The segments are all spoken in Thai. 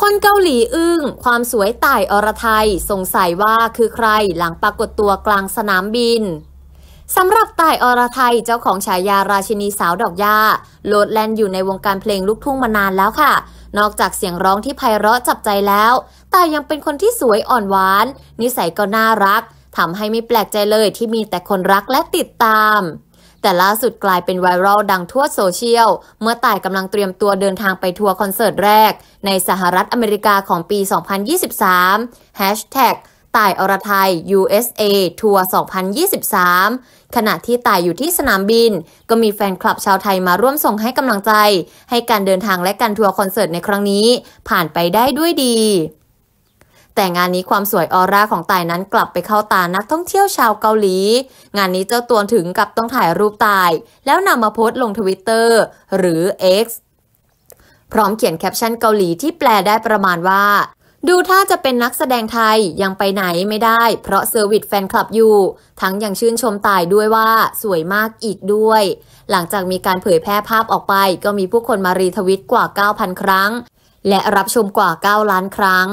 คนเกาหลีอึง้งความสวยต่ายอรไทยสงสัยว่าคือใคร หลังปรากฏตัวกลางสนามบินสำหรับต่ายอรไทยเจ้าของฉายาราชินีสาวดอกยาโลดแลนอยู่ในวงการเพลงลูกทุ่งมานานแล้วค่ะ นอกจากเสียงร้องที่ไพเราะจับใจแล้ว แต่ยังเป็นคนที่สวยอ่อนหวาน นิสัยก็น่ารักทำให้ไม่แปลกใจเลยที่มีแต่คนรักและติดตามแต่ล่าสุดกลายเป็นไวรัลดังทั่วโซเชียลเมื่อต่ายกำลังเตรียมตัวเดินทางไปทัวร์คอนเสิร์ตแรกในสหรัฐอเมริกาของปี 2023 Hashtag ต่ายอรไทย USA ทัวร์2023 ขณะที่ต่ายอยู่ที่สนามบิน ก็มีแฟนคลับชาวไทยมาร่วมส่งให้กำลังใจให้การเดินทางและการทัวร์คอนเสิร์ตในครั้งนี้ ผ่านไปได้ด้วยดีแต่งานนี้ความสวยออร่าของตายนั้นกลับไปเข้าตานักท่องเที่ยวชาวเกาหลี งานนี้เจ้าตัวถึงกับต้องถ่ายรูปตาย แล้วนำมาโพสต์ลงทวิตเตอร์ หรือ X พร้อมเขียนแคปชั่นเกาหลีที่แปลได้ประมาณว่า ดูถ้าจะเป็นนักแสดงไทยยังไปไหนไม่ได้เพราะเซอร์วิสแฟนคลับอยู่ ทั้งยังชื่นชมตายด้วยว่า สวยมากอีกด้วย หลังจากมีการเผยแพร่ภาพออกไป ก็มีผู้คนมารีทวิตกว่า 9,000ครั้ง และรับชมกว่า 9 ล้านครั้ง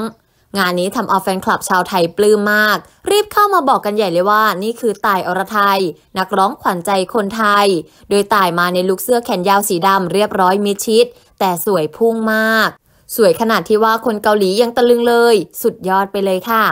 งานนี้ทำเอาแฟนคลับชาวไทยปลื้มมาก รีบเข้ามาบอกกันใหญ่เลยว่า นี่คือต่ายอรไทย นักร้องขวัญใจคนไทย โดยต่ายมาในลุคเสื้อแขนยาวสีดำเรียบร้อยมิดชิด แต่สวยพุ่งมาก สวยขนาดที่ว่าคนเกาหลียังตะลึงเลย สุดยอดไปเลยค่ะ